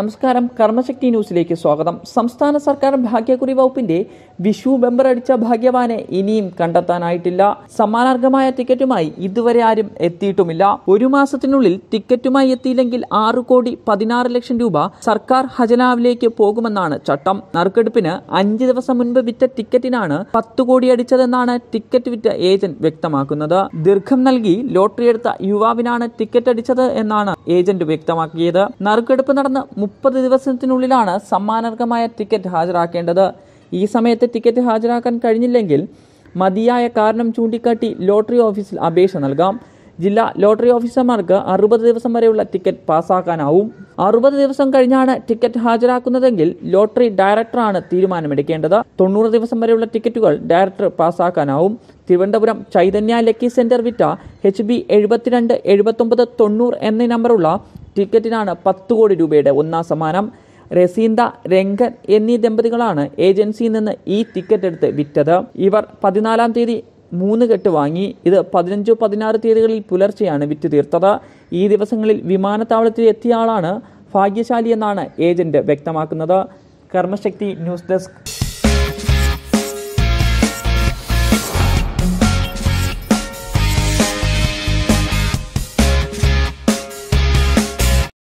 നമസ്കാരം കർമ്മശക്തി ന്യൂസിലേക്ക് സ്വാഗതം സംസ്ഥാന സർക്കാർ ഭാഗ്യക്കുറി വകുപ്പിന്റെ വിഷു ബെമ്പർ അടിച്ച ഭാഗ്യവാനെ ഇനിയും കണ്ടെത്താനായിട്ടില്ല സമ്മാനാർഹമായ ടിക്കറ്റുമായി ഇതുവരെ ആരും എത്തിയിട്ടുമില്ല ഒരു മാസത്തിനുള്ളിൽ ടിക്കറ്റുമായി എത്തിയില്ലെങ്കിൽ ആറ് കോടി പതിനാറ് ലക്ഷം രൂപ സർക്കാർ ഖജനാവിലേക്ക് പോകുമെന്നാണ് ചട്ടം നറുക്കെടുപ്പിന് അഞ്ച് ദിവസം മുൻപ് വിറ്റ ടിക്കറ്റിനാണ് പത്ത് കോടി അടിച്ചതെന്നാണ് ടിക്കറ്റ് വിറ്റ ഏജന്റ് വ്യക്തമാക്കുന്നത് ദീർഘം നൽകി ലോട്ടറി എടുത്ത യുവാവിനാണ് ടിക്കറ്റ് അടിച്ചത് എന്നാണ് ഏജന്റ് വ്യക്തമാക്കിയത് നറുക്കെടുപ്പ് നടന്ന് മുപ്പത് ദിവസത്തിനുള്ളിലാണ് സമ്മാനർഹമായ ടിക്കറ്റ് ഹാജരാക്കേണ്ടത് ഈ സമയത്ത് ടിക്കറ്റ് ഹാജരാക്കാൻ കഴിഞ്ഞില്ലെങ്കിൽ മതിയായ കാരണം ചൂണ്ടിക്കാട്ടി ലോട്ടറി ഓഫീസിൽ അപേക്ഷ നൽകാം ജില്ലാ ലോട്ടറി ഓഫീസർമാർക്ക് അറുപത് ദിവസം വരെയുള്ള ടിക്കറ്റ് പാസ്സാക്കാനാവും അറുപത് ദിവസം കഴിഞ്ഞാണ് ടിക്കറ്റ് ഹാജരാക്കുന്നതെങ്കിൽ ലോട്ടറി ഡയറക്ടറാണ് തീരുമാനമെടുക്കേണ്ടത് തൊണ്ണൂറ് ദിവസം വരെയുള്ള ടിക്കറ്റുകൾ ഡയറക്ടർ പാസ്സാക്കാനാവും തിരുവനന്തപുരം ചൈതന്യ ലക്കി സെന്റർ വിറ്റ എച്ച് ബി എഴുപത്തിരണ്ട് എഴുപത്തൊമ്പത് തൊണ്ണൂറ് എന്നീ നമ്പറുള്ള ടിക്കറ്റിനാണ് പത്ത് കോടി രൂപയുടെ ഒന്നാം സമ്മാനം രസീന്ത രംഗൻ എന്നീ ദമ്പതികളാണ് ഏജൻസിയിൽ നിന്ന് ഈ ടിക്കറ്റ് എടുത്ത് വിറ്റത് ഇവർ പതിനാലാം തീയതി മൂന്ന് കെട്ട് വാങ്ങി ഇത് പതിനഞ്ചോ പതിനാറ് തീയതികളിൽ പുലർച്ചെയാണ് വിറ്റ് തീർത്തത് ഈ ദിവസങ്ങളിൽ വിമാനത്താവളത്തിൽ എത്തിയ ആളാണ് ഭാഗ്യശാലിയെന്നാണ് ഏജന്റ് വ്യക്തമാക്കുന്നത് കർമ്മശക്തി ന്യൂസ് ഡെസ്ക്